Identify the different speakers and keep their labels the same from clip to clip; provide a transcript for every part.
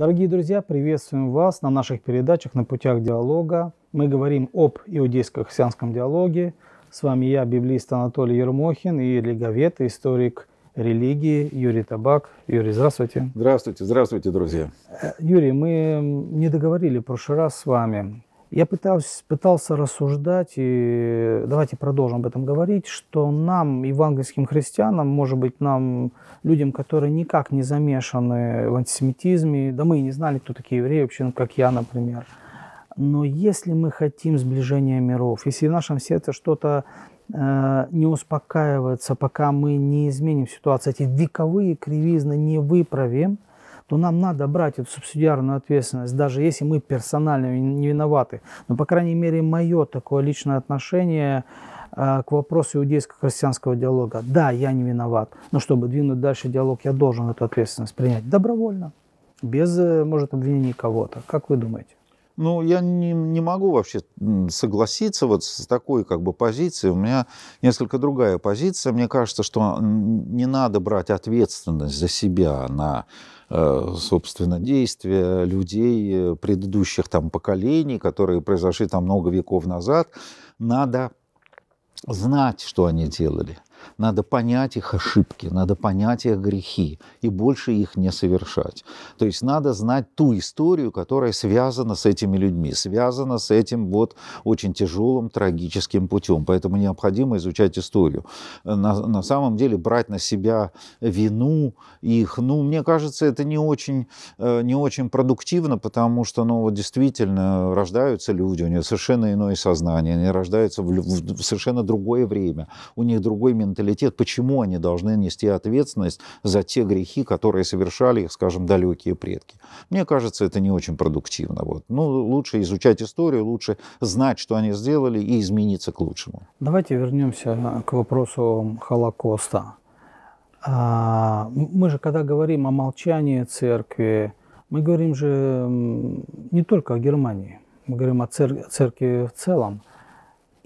Speaker 1: Дорогие друзья, приветствуем вас на наших передачах «На путях диалога». Мы говорим об иудейско-христианском диалоге. С вами я, библист Анатолий Ермохин и лиговед, историк религии Юрий Табак. Юрий, здравствуйте.
Speaker 2: Здравствуйте, здравствуйте, друзья.
Speaker 1: Э, Юрий, мы не договорили в прошлый раз с вами я пытался, пытался рассуждать, и давайте продолжим об этом говорить, что нам, евангельским христианам, может быть, нам, людям, которые никак не замешаны в антисемитизме, да мы и не знали, кто такие евреи вообще, ну, как я, например. Но если мы хотим сближения миров, если в нашем сердце что-то э, не успокаивается, пока мы не изменим ситуацию, эти вековые кривизны не выправим – то нам надо брать эту субсидиарную ответственность, даже если мы персонально не виноваты. Но, по крайней мере, мое такое личное отношение э, к вопросу иудейско-христианского диалога. Да, я не виноват, но чтобы двинуть дальше диалог, я должен эту ответственность принять добровольно, без, э, может, обвинений кого-то. Как вы думаете?
Speaker 2: Ну, я не, не могу вообще согласиться вот с такой как бы позицией. У меня несколько другая позиция. Мне кажется, что не надо брать ответственность за себя на Э, собственно, действия людей э, предыдущих там поколений, которые произошли там много веков назад. Надо знать, что они делали – надо понять их ошибки, надо понять их грехи и больше их не совершать. То есть надо знать ту историю, которая связана с этими людьми, связана с этим вот очень тяжелым трагическим путем. Поэтому необходимо изучать историю. На, на самом деле брать на себя вину их, ну, мне кажется, это не очень, э, не очень продуктивно, потому что, ну, вот действительно рождаются люди, у них совершенно иное сознание, они рождаются в, в совершенно другое время, у них другой менталитет менталитет, почему они должны нести ответственность за те грехи, которые совершали их, скажем, далекие предки. Мне кажется, это не очень продуктивно. Вот. Ну, лучше изучать историю, лучше знать, что они сделали, и измениться к лучшему.
Speaker 1: Давайте вернемся к вопросу Холокоста. А, мы же, когда говорим о молчании церкви, мы говорим же не только о Германии, мы говорим о церкви в целом.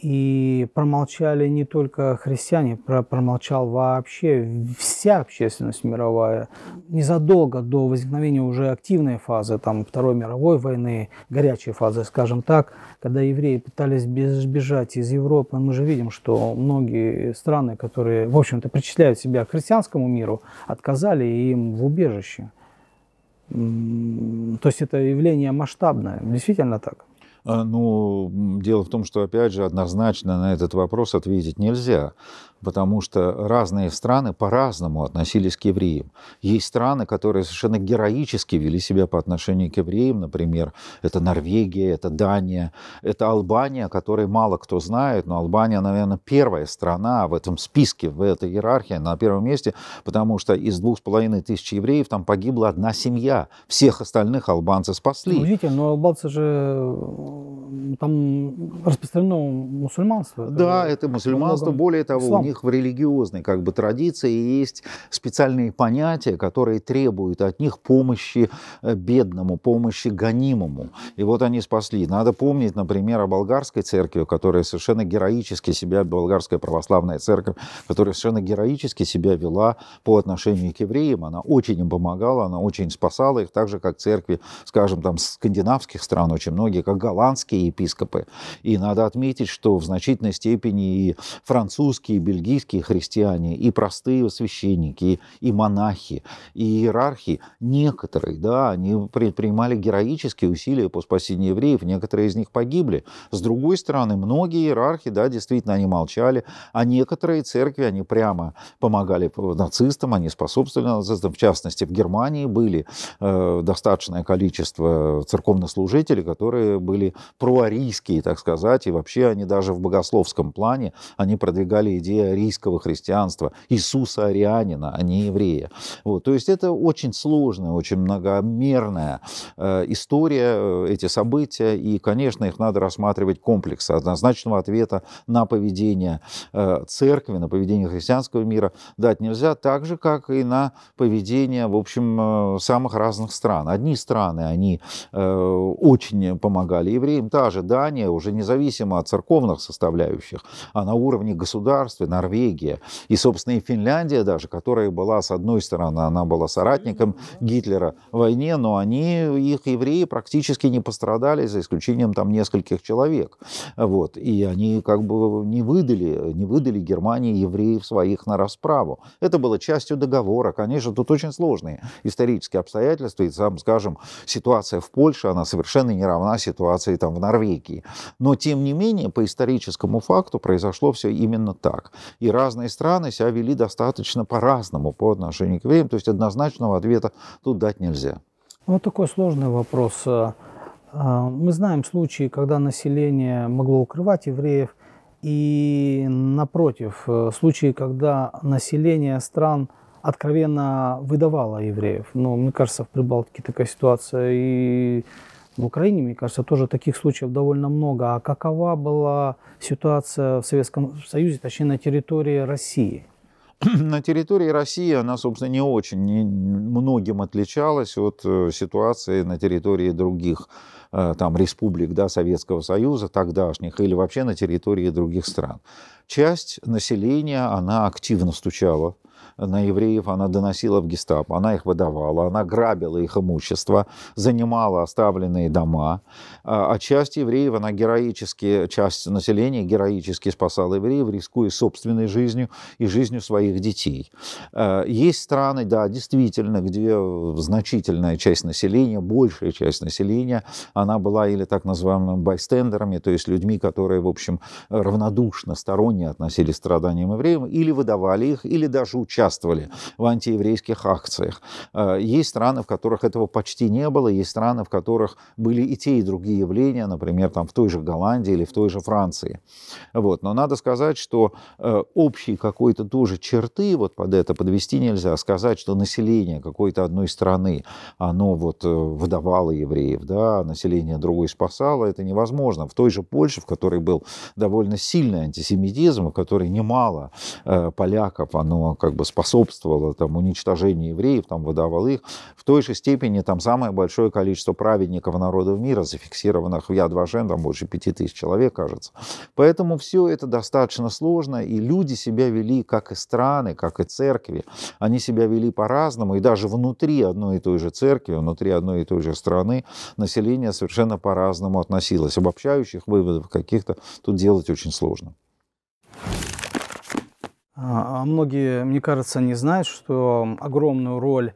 Speaker 1: И промолчали не только христиане, промолчал вообще вся общественность мировая. Незадолго до возникновения уже активной фазы там, Второй мировой войны, горячей фазы, скажем так, когда евреи пытались бежать из Европы, мы же видим, что многие страны, которые, в общем-то, причисляют себя к христианскому миру, отказали им в убежище. То есть это явление масштабное, действительно так.
Speaker 2: А, ну, дело в том, что, опять же, однозначно на этот вопрос ответить нельзя потому что разные страны по-разному относились к евреям. Есть страны, которые совершенно героически вели себя по отношению к евреям, например, это Норвегия, это Дания, это Албания, которой мало кто знает, но Албания, наверное, первая страна в этом списке, в этой иерархии на первом месте, потому что из двух с половиной тысяч евреев там погибла одна семья, всех остальных албанцы спасли. Ну, видите, но
Speaker 1: албанцы же э, там распространено мусульманство. Да, это мусульманство, более того, Ислам. у них них
Speaker 2: в религиозной как бы, традиции есть специальные понятия, которые требуют от них помощи э, бедному, помощи гонимому. И вот они спасли. Надо помнить, например, о болгарской церкви, которая совершенно героически себя, болгарская православная церковь, которая совершенно героически себя вела по отношению к евреям. Она очень им помогала, она очень спасала их, так же, как церкви, скажем, там, скандинавских стран, очень многие, как голландские епископы. И надо отметить, что в значительной степени и французские, и бельгийские бельгийские христиане, и простые священники, и монахи, и иерархи, некоторые, да, они предпринимали героические усилия по спасению евреев, некоторые из них погибли. С другой стороны, многие иерархи, да, действительно, они молчали, а некоторые церкви, они прямо помогали нацистам, они способствовали нацистам, в частности, в Германии были э, достаточное количество церковнослужителей, которые были проарийские, так сказать, и вообще они даже в богословском плане, они продвигали идею арийского христианства, Иисуса Арианина, а не еврея. Вот. То есть это очень сложная, очень многомерная э, история, э, эти события, и, конечно, их надо рассматривать комплекс однозначного ответа на поведение э, церкви, на поведение христианского мира дать нельзя, так же, как и на поведение, в общем, самых разных стран. Одни страны, они очень помогали евреям, та же Дания, уже независимо от церковных составляющих, а на уровне государства, Норвегия и, собственно, и Финляндия даже, которая была, с одной стороны, она была соратником Гитлера в войне, но они, их евреи практически не пострадали, за исключением там нескольких человек. Вот. И они как бы не выдали, не выдали Германии евреев своих на расправу. Это было частью договора. Конечно, тут очень сложные исторические обстоятельства. И, сам, скажем, ситуация в Польше, она совершенно не равна ситуации там в Норвегии. Но, тем не менее, по историческому факту произошло все именно так и разные страны себя вели достаточно по-разному по отношению к евреям, то есть однозначного ответа тут дать нельзя.
Speaker 1: Вот такой сложный вопрос. А, а, мы знаем случаи, когда население могло укрывать евреев, и напротив, э, случаи, когда население стран откровенно выдавало евреев. Но ну, мне кажется, в Прибалтике такая ситуация и в Украине, мне кажется, тоже таких случаев довольно много. А какова была ситуация в Советском Союзе, точнее на территории России?
Speaker 2: На территории России она, собственно, не очень не многим отличалась от э, ситуации на территории других э, там, республик да, Советского Союза тогдашних или вообще на территории других стран. Часть населения, она активно стучала на евреев она доносила в гестапо, она их выдавала, она грабила их имущество, занимала оставленные дома. А, а часть евреев, она героически, часть населения героически спасала евреев, рискуя собственной жизнью и жизнью своих детей. А, есть страны, да, действительно, где значительная часть населения, большая часть населения, она была или так называемыми байстендерами, то есть людьми, которые, в общем, равнодушно, сторонне относились к страданиям евреев, или выдавали их, или даже участвовали участвовали в антиеврейских акциях. Э, есть страны, в которых этого почти не было, есть страны, в которых были и те, и другие явления, например, там в той же Голландии или в той же Франции. Вот. Но надо сказать, что э, общей какой-то тоже черты вот под это подвести нельзя. А сказать, что население какой-то одной страны, оно вот э, выдавало евреев, да, а население другой спасало, это невозможно. В той же Польше, в которой был довольно сильный антисемитизм, в которой немало поляков, оно как бы способствовало там, уничтожению евреев, там, выдавал их. В той же степени там самое большое количество праведников народов мира, зафиксированных в Яд Вашем, там больше пяти тысяч человек, кажется. Поэтому все это достаточно сложно, и люди себя вели, как и страны, как и церкви. Они себя вели по-разному, и даже внутри одной и той же церкви, внутри одной и той же страны население совершенно по-разному относилось. Обобщающих выводов каких-то тут делать очень сложно.
Speaker 1: А, а многие, мне кажется, не знают, что огромную роль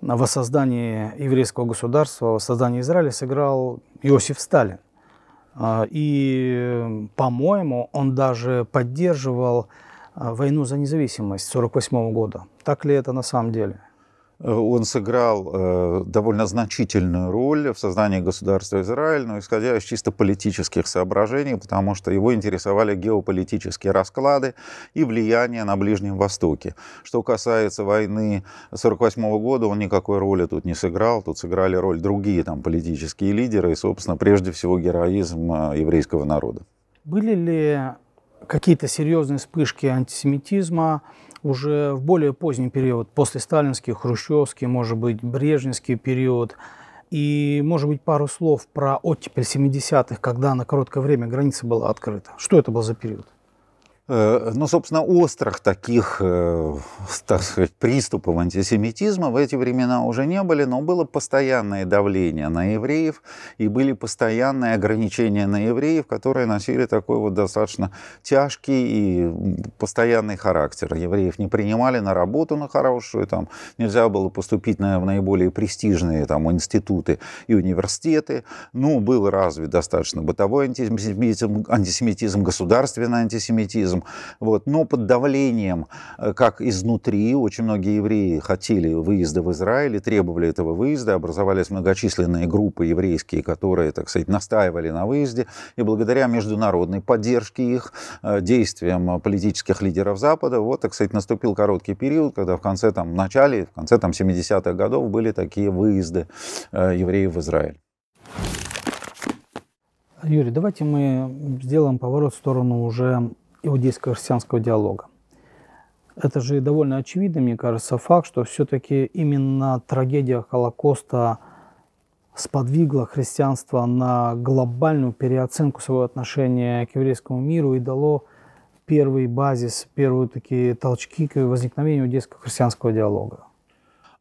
Speaker 1: в создании еврейского государства, в создании Израиля сыграл Иосиф Сталин. А, и, по-моему, он даже поддерживал войну за независимость 1948 года. Так ли это на самом деле?
Speaker 2: Э, он сыграл э, довольно значительную роль в создании государства Израиль, но исходя из чисто политических соображений, потому что его интересовали геополитические расклады и влияние на Ближнем Востоке. Что касается войны 1948 года, он никакой роли тут не сыграл, тут сыграли роль другие там, политические лидеры и, собственно, прежде всего героизм э, еврейского народа.
Speaker 1: Были ли какие-то серьезные вспышки антисемитизма уже в более поздний период, после сталинский, хрущевский, может быть, брежневский период. И, может быть, пару слов про оттепель 70-х, когда на короткое время граница была открыта. Что это был за период?
Speaker 2: Э, ну, собственно, острых таких, э, так сказать, приступов антисемитизма в эти времена уже не были, но было постоянное давление на евреев, и были постоянные ограничения на евреев, которые носили такой вот достаточно тяжкий и постоянный характер. Евреев не принимали на работу на хорошую, там нельзя было поступить на, наиболее престижные там, институты и университеты. Ну, был развит достаточно бытовой антисемитизм, антисемитизм государственный антисемитизм, другом, вот, но под давлением, э, как изнутри, очень многие евреи хотели выезда в Израиль и требовали этого выезда, образовались многочисленные группы еврейские, которые, так сказать, настаивали на выезде, и благодаря международной поддержке их, э, действиям политических лидеров Запада, вот, так сказать, наступил короткий период, когда в конце, там, в начале, в конце, там, 70-х годов были такие выезды э, евреев в Израиль.
Speaker 1: Юрий, давайте мы сделаем поворот в сторону уже иудейско-христианского диалога. Это же довольно очевидный, мне кажется, факт, что все-таки именно трагедия Холокоста сподвигла христианство на глобальную переоценку своего отношения к еврейскому миру и дало первый базис, первые такие толчки к возникновению иудейско-христианского диалога.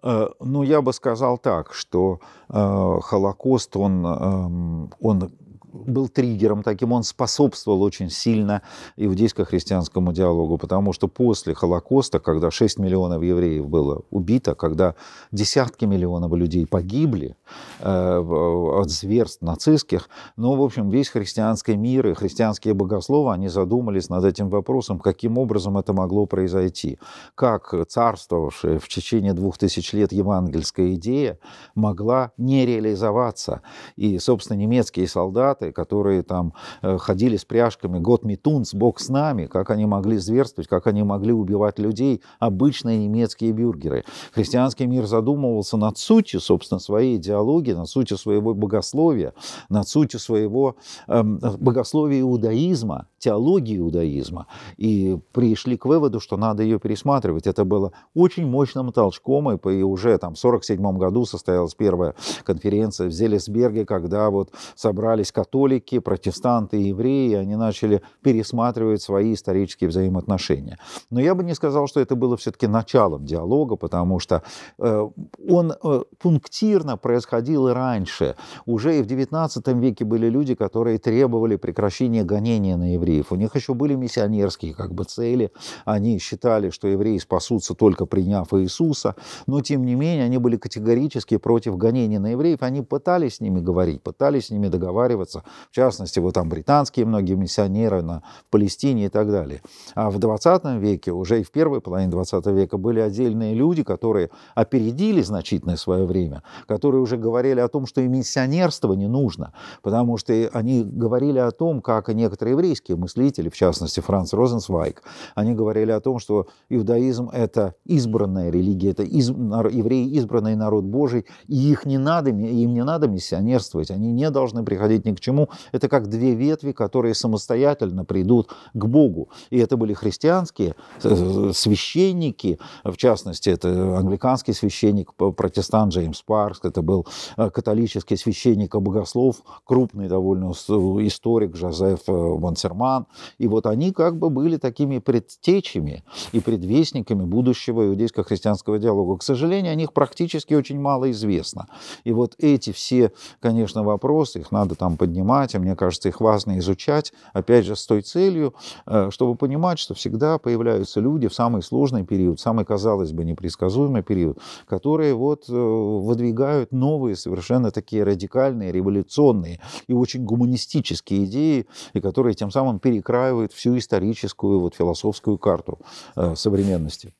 Speaker 2: Э, ну, я бы сказал так, что э, Холокост, он, э, он был триггером таким, он способствовал очень сильно иудейско-христианскому диалогу, потому что после Холокоста, когда 6 миллионов евреев было убито, когда десятки миллионов людей погибли э, от зверств нацистских, ну, в общем, весь христианский мир и христианские богословы, они задумались над этим вопросом, каким образом это могло произойти, как царствовавшая в течение двух тысяч лет евангельская идея могла не реализоваться. И, собственно, немецкие солдаты азиаты, которые там э, ходили с пряжками «Год метунс, Бог с нами», как они могли зверствовать, как они могли убивать людей, обычные немецкие бюргеры. Христианский мир задумывался над сутью, собственно, своей идеологии, над сутью своего богословия, над сутью своего эм, богословия иудаизма, теологии иудаизма. И пришли к выводу, что надо ее пересматривать. Это было очень мощным толчком, и, уже там в 1947 году состоялась первая конференция в Зелесберге, когда вот собрались католики, католики, протестанты и евреи, они начали пересматривать свои исторические взаимоотношения. Но я бы не сказал, что это было все-таки началом диалога, потому что э, он э, пунктирно происходил и раньше. Уже и в XIX веке были люди, которые требовали прекращения гонения на евреев. У них еще были миссионерские как бы цели. Они считали, что евреи спасутся только приняв Иисуса. Но тем не менее они были категорически против гонения на евреев. Они пытались с ними говорить, пытались с ними договариваться, Иисуса. В частности, вот там британские многие миссионеры на Палестине и так далее. А в 20 веке, уже и в первой половине 20 века, были отдельные люди, которые опередили значительное свое время, которые уже говорили о том, что и миссионерство не нужно, потому что они говорили о том, как и некоторые еврейские мыслители, в частности Франц Розенцвайк, они говорили о том, что иудаизм – это избранная религия, это из, евреи – избранный народ Божий, и их не надо, им не надо миссионерствовать, они не должны приходить ни к чему Почему? Это как две ветви, которые самостоятельно придут к Богу. И это были христианские э, э, священники, в частности, это англиканский священник, протестант Джеймс Паркс, это был э, католический священник и богослов, крупный довольно историк Жозеф Бонсерман. И вот они как бы были такими предтечами и предвестниками будущего иудейско-христианского диалога. К сожалению, о них практически очень мало известно. И вот эти все, конечно, вопросы, их надо там поднять поднимать, а мне кажется, их важно изучать, опять же, с той целью, э, чтобы понимать, что всегда появляются люди в самый сложный период, самый, казалось бы, непредсказуемый период, которые вот э, выдвигают новые, совершенно такие радикальные, революционные и очень гуманистические идеи, и которые тем самым перекраивают всю историческую, вот, философскую карту э, современности.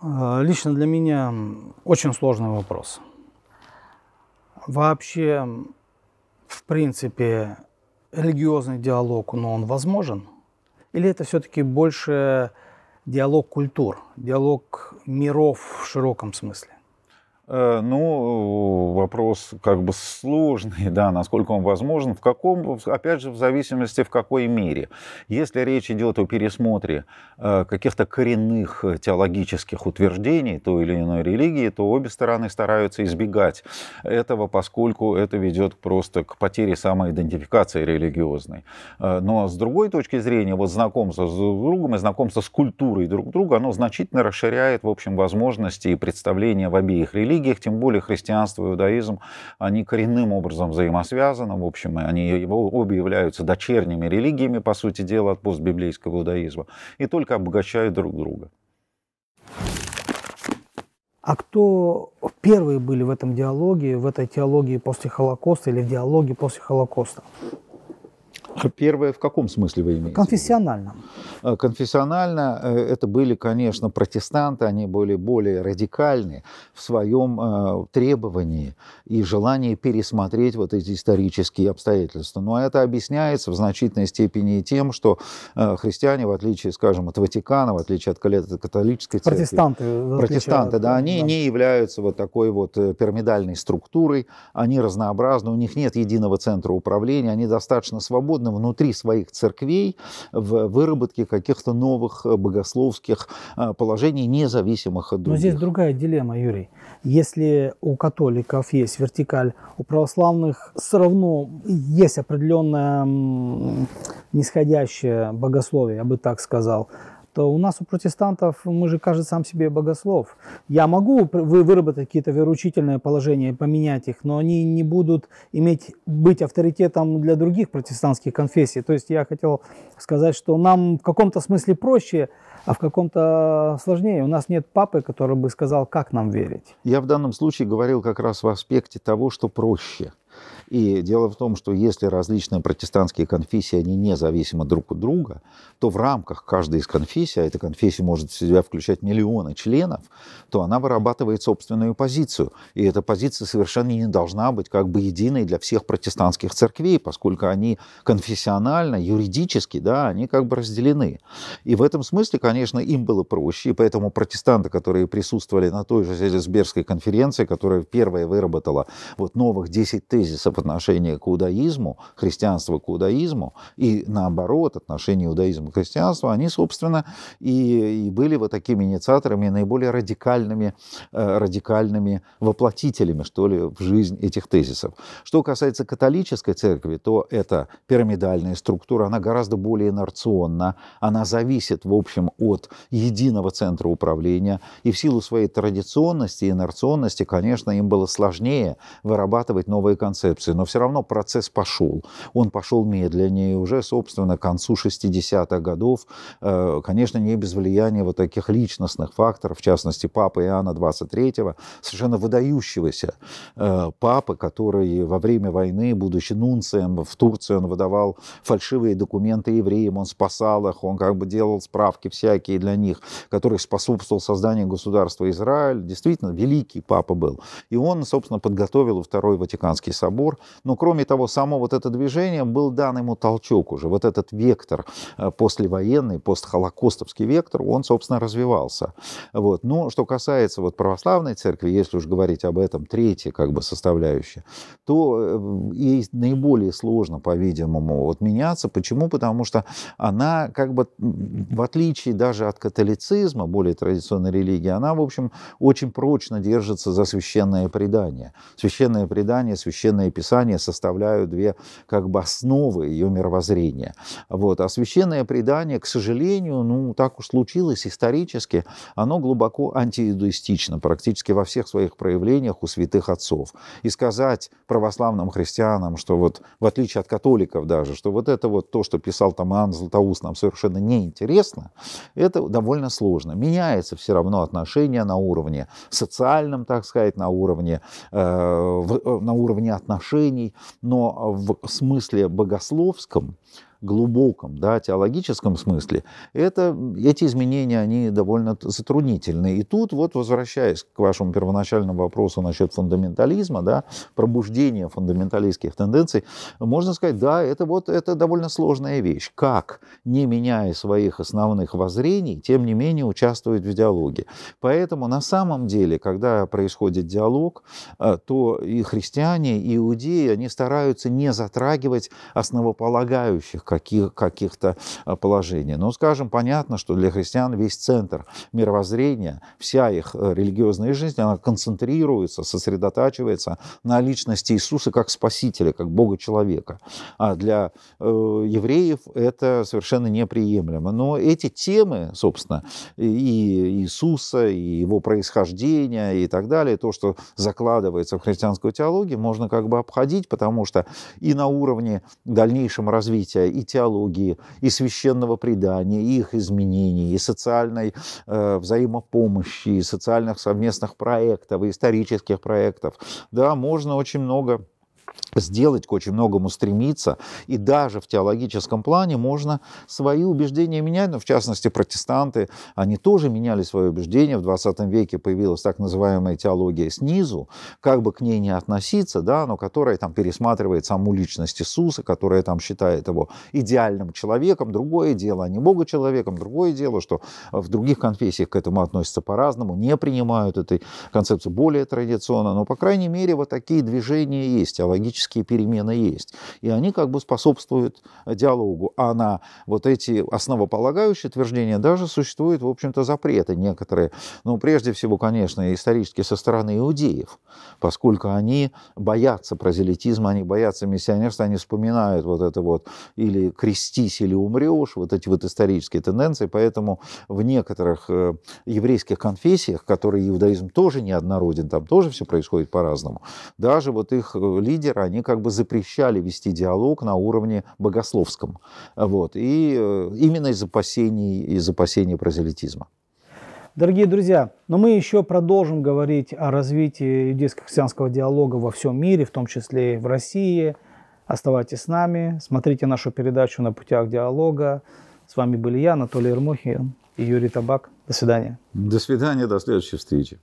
Speaker 1: А, лично для меня очень сложный вопрос. Вообще в принципе, религиозный диалог, но он возможен? Или это все-таки больше диалог культур, диалог миров в широком смысле?
Speaker 2: Э, ну, вопрос как бы сложный, да, насколько он возможен, в каком, опять же, в зависимости в какой мере. Если речь идет о пересмотре э, каких-то коренных э, теологических утверждений той или иной религии, то обе стороны стараются избегать этого, поскольку это ведет просто к потере самоидентификации религиозной. Но с другой точки зрения, вот знакомство с друг другом и знакомство с культурой друг друга, оно значительно расширяет, в общем, возможности и представления в обеих религиях религиях, тем более христианство и иудаизм, они коренным образом взаимосвязаны, в общем, они обе являются дочерними религиями, по сути дела, от постбиблейского иудаизма, и только обогащают друг друга.
Speaker 1: А кто первые были в этом диалоге, в этой теологии после Холокоста
Speaker 2: или в диалоге после Холокоста? А первое в каком смысле вы имеете? А, конфессионально. Конфессионально э, это были, конечно, протестанты, они были более радикальны в своем э, требовании и желании пересмотреть вот эти исторические обстоятельства. Но это объясняется в значительной степени тем, что э, христиане, в отличие, скажем, от Ватикана, в отличие от католической церкви, протестанты, протестанты, от... да, они да. не являются вот такой вот пирамидальной структурой, они разнообразны, у них нет единого центра управления, они достаточно свободны угодно внутри своих церквей в выработке каких-то новых э, богословских э, положений, независимых от других. Но здесь
Speaker 1: другая дилемма, Юрий. Если у католиков есть вертикаль, у православных все равно есть определенное нисходящее богословие, я бы так сказал то у нас у протестантов мы же каждый сам себе богослов. Я могу выработать какие-то вероучительные положения, поменять их, но они не будут иметь, быть авторитетом для других протестантских конфессий. То есть я хотел сказать, что нам в каком-то смысле проще, а в каком-то сложнее. У нас нет папы, который бы сказал, как нам верить.
Speaker 2: Я в данном случае говорил как раз в аспекте того, что проще. И дело в том, что если различные протестантские конфессии, они независимы друг от друга, то в рамках каждой из конфессий, а эта конфессия может в себя включать миллионы членов, то она вырабатывает собственную позицию. И эта позиция совершенно не должна быть как бы единой для всех протестантских церквей, поскольку они конфессионально, юридически, да, они как бы разделены. И в этом смысле, конечно, им было проще, и поэтому протестанты, которые присутствовали на той же Зельсбергской конференции, которая первая выработала вот новых 10 тезисов отношение к иудаизму, христианство к иудаизму, и наоборот, отношение иудаизма к христианству, они, собственно, и, и были вот такими инициаторами, наиболее радикальными, э, радикальными воплотителями, что ли, в жизнь этих тезисов. Что касается католической церкви, то это пирамидальная структура, она гораздо более инерционна, она зависит, в общем, от единого центра управления, и в силу своей традиционности и инерционности, конечно, им было сложнее вырабатывать новые концепции, революции, но все равно процесс пошел. Он пошел медленнее. Уже, собственно, к концу 60-х годов, э, конечно, не без влияния вот таких личностных факторов, в частности, папы Иоанна 23-го, совершенно выдающегося э, папы, который во время войны, будучи нунцием в Турции, он выдавал фальшивые документы евреям, он спасал их, он как бы делал справки всякие для них, который способствовал созданию государства Израиль. Действительно, великий папа был. И он, собственно, подготовил Второй Ватиканский собор, Амур. Но кроме того, само вот это движение был дан ему толчок уже. Вот этот вектор э, послевоенный, постхолокостовский вектор, он, собственно, развивался. Вот. Но что касается вот православной церкви, если уж говорить об этом, третья как бы составляющая, то э, ей наиболее сложно, по-видимому, вот меняться. Почему? Потому что она как бы, в отличие даже от католицизма, более традиционной религии, она, в общем, очень прочно держится за священное предание. Священное предание, священное писание Писания составляют две как бы основы ее мировоззрения. Вот. А священное предание, к сожалению, ну так уж случилось исторически, оно глубоко антиэдуистично практически во всех своих проявлениях у святых отцов. И сказать православным христианам, что вот в отличие от католиков даже, что вот это вот то, что писал там Иоанн Златоуст, нам совершенно неинтересно, это довольно сложно. Меняется все равно отношение на уровне социальном, так сказать, на уровне, э, э на уровне отношений отношений, но в смысле богословском глубоком, да, теологическом смысле, это, эти изменения, они довольно затруднительны. И тут, вот возвращаясь к вашему первоначальному вопросу насчет фундаментализма, да, пробуждения фундаменталистских тенденций, можно сказать, да, это вот это довольно сложная вещь. Как, не меняя своих основных воззрений, тем не менее участвовать в диалоге. Поэтому на самом деле, когда происходит диалог, э, то и христиане, и иудеи, они стараются не затрагивать основополагающих каких, каких-то а, положений. Но, скажем, понятно, что для христиан весь центр мировоззрения, вся их э, религиозная жизнь, она концентрируется, сосредотачивается на личности Иисуса как Спасителя, как Бога-человека. А для э, евреев это совершенно неприемлемо. Но эти темы, собственно, и Иисуса, и его происхождения, и так далее, то, что закладывается в христианскую теологию, можно как бы обходить, потому что и на уровне дальнейшем развития и теологии, и священного предания, и их изменений, и социальной э, взаимопомощи, и социальных совместных проектов, и исторических проектов. Да, можно очень много сделать, к очень многому стремиться. И даже в теологическом плане можно свои убеждения менять. Но в частности, протестанты, они тоже меняли свои убеждения. В 20 веке появилась так называемая теология снизу, как бы к ней не относиться, да, но которая там пересматривает саму личность Иисуса, которая там считает его идеальным человеком. Другое дело, а не Бога человеком. Другое дело, что в других конфессиях к этому относятся по-разному, не принимают этой концепции более традиционно. Но, по крайней мере, вот такие движения есть, теологические политические перемены есть. И они как бы способствуют диалогу. А на вот эти основополагающие утверждения даже существуют, в общем-то, запреты некоторые. Но ну, прежде всего, конечно, исторически со стороны иудеев, поскольку они боятся прозелитизма, они боятся миссионерства, они вспоминают вот это вот или крестись, или умрешь, вот эти вот исторические тенденции. Поэтому в некоторых э, еврейских конфессиях, которые иудаизм тоже неоднороден, там тоже все происходит по-разному, даже вот их э, лидеры, они как бы запрещали вести диалог на уровне богословском. Вот. И э, именно из опасений, из опасений прозелитизма.
Speaker 1: Дорогие друзья, но мы еще продолжим говорить о развитии иудейско-христианского диалога во всем мире, в том числе и в России. Оставайтесь с нами, смотрите нашу передачу «На путях диалога». С вами были я, Анатолий Ермохин и Юрий Табак. До свидания.
Speaker 2: До свидания, до следующей встречи.